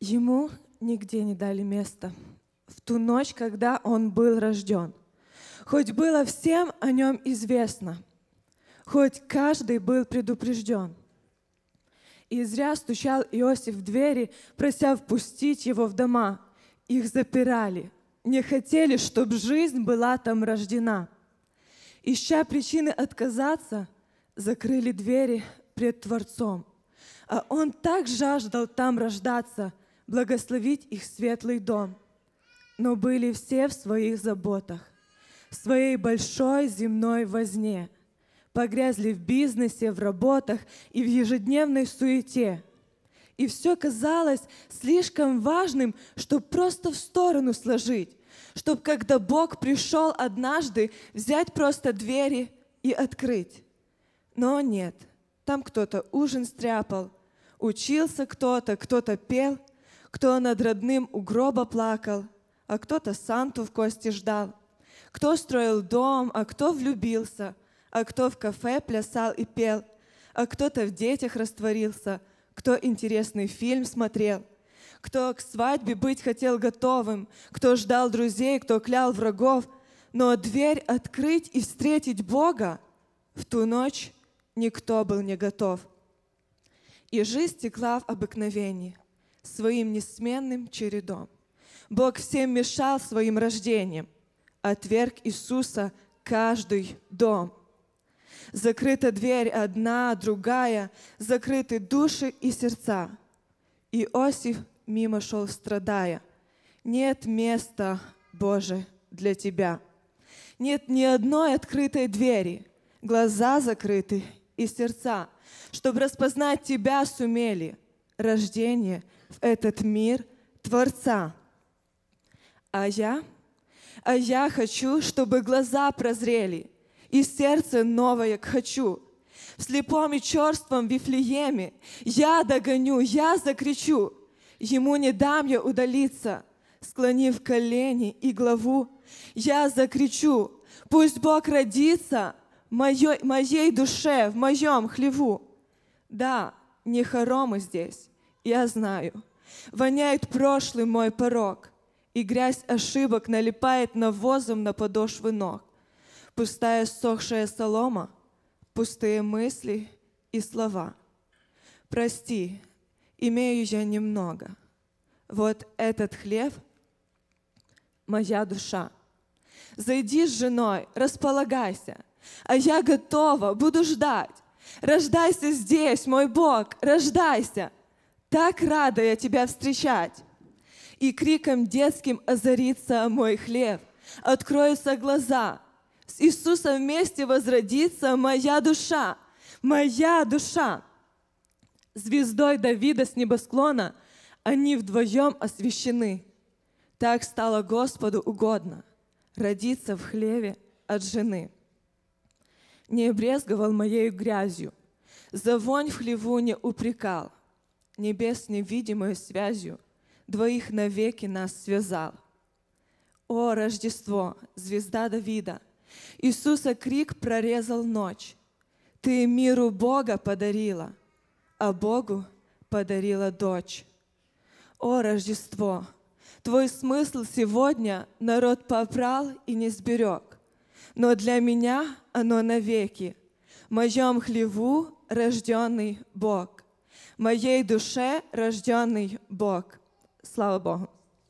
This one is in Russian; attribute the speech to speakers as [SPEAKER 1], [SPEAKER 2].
[SPEAKER 1] Ему нигде не дали места в ту ночь, когда он был рожден. Хоть было всем о нем известно, хоть каждый был предупрежден. И зря стучал Иосиф в двери, прося впустить его в дома. Их запирали, не хотели, чтобы жизнь была там рождена. Ища причины отказаться, закрыли двери пред Творцом. А он так жаждал там рождаться, благословить их светлый дом. Но были все в своих заботах, в своей большой земной возне. Погрязли в бизнесе, в работах и в ежедневной суете. И все казалось слишком важным, чтобы просто в сторону сложить, чтобы когда Бог пришел однажды, взять просто двери и открыть. Но нет, там кто-то ужин стряпал, учился кто-то, кто-то пел – кто над родным у гроба плакал, а кто-то Санту в кости ждал, кто строил дом, а кто влюбился, а кто в кафе плясал и пел, а кто-то в детях растворился, кто интересный фильм смотрел, кто к свадьбе быть хотел готовым, кто ждал друзей, кто клял врагов, но дверь открыть и встретить Бога в ту ночь никто был не готов. И жизнь текла в обыкновении – своим несменным чередом. Бог всем мешал своим рождением, отверг Иисуса каждый дом. Закрыта дверь одна, другая, закрыты души и сердца. Иосиф мимо шел, страдая. Нет места, Боже, для Тебя. Нет ни одной открытой двери, глаза закрыты и сердца, чтобы распознать Тебя сумели. Рождение — в этот мир Творца. А я? А я хочу, чтобы глаза прозрели, и сердце новое хочу. В слепом и черством Вифлееме я догоню, я закричу. Ему не дам я удалиться, склонив колени и главу. Я закричу, пусть Бог родится моей, моей душе, в моем хлеву. Да, не хоромы здесь, я знаю. Воняет прошлый мой порог, и грязь ошибок налипает навозом на подошвы ног. Пустая сохшая солома, пустые мысли и слова. Прости, имею я немного. Вот этот хлеб — моя душа. Зайди с женой, располагайся, а я готова, буду ждать. Рождайся здесь, мой Бог, рождайся. Так рада я тебя встречать. И криком детским озарится мой хлеб, откроются глаза. С Иисусом вместе возродится моя душа, моя душа. Звездой Давида с небосклона они вдвоем освящены. Так стало Господу угодно родиться в хлеве от жены. Не обрезговал моею грязью, за вонь в хлеву не упрекал небес невидимой связью двоих навеки нас связал. О, Рождество, звезда Давида! Иисуса крик прорезал ночь. Ты миру Бога подарила, а Богу подарила дочь. О, Рождество! Твой смысл сегодня народ попрал и не сберег, но для меня оно навеки. В моем хлеву рожденный Бог моей душе рожденный Бог. Слава Богу.